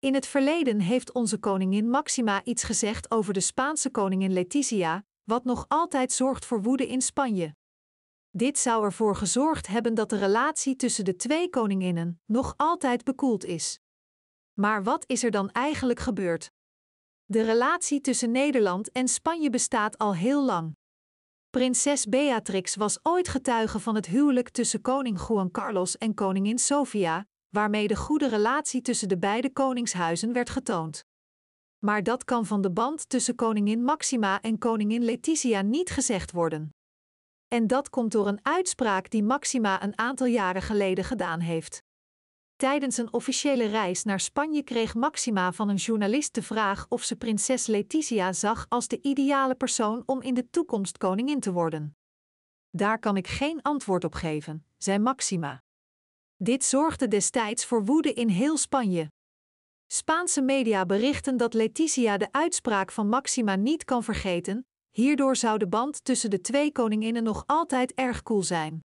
In het verleden heeft onze koningin Maxima iets gezegd over de Spaanse koningin Letizia, wat nog altijd zorgt voor woede in Spanje. Dit zou ervoor gezorgd hebben dat de relatie tussen de twee koninginnen nog altijd bekoeld is. Maar wat is er dan eigenlijk gebeurd? De relatie tussen Nederland en Spanje bestaat al heel lang. Prinses Beatrix was ooit getuige van het huwelijk tussen koning Juan Carlos en koningin Sofia, waarmee de goede relatie tussen de beide koningshuizen werd getoond. Maar dat kan van de band tussen koningin Maxima en koningin Letizia niet gezegd worden. En dat komt door een uitspraak die Maxima een aantal jaren geleden gedaan heeft. Tijdens een officiële reis naar Spanje kreeg Maxima van een journalist de vraag of ze prinses Letizia zag als de ideale persoon om in de toekomst koningin te worden. Daar kan ik geen antwoord op geven, zei Maxima. Dit zorgde destijds voor woede in heel Spanje. Spaanse media berichten dat Leticia de uitspraak van Maxima niet kan vergeten, hierdoor zou de band tussen de twee koninginnen nog altijd erg koel zijn.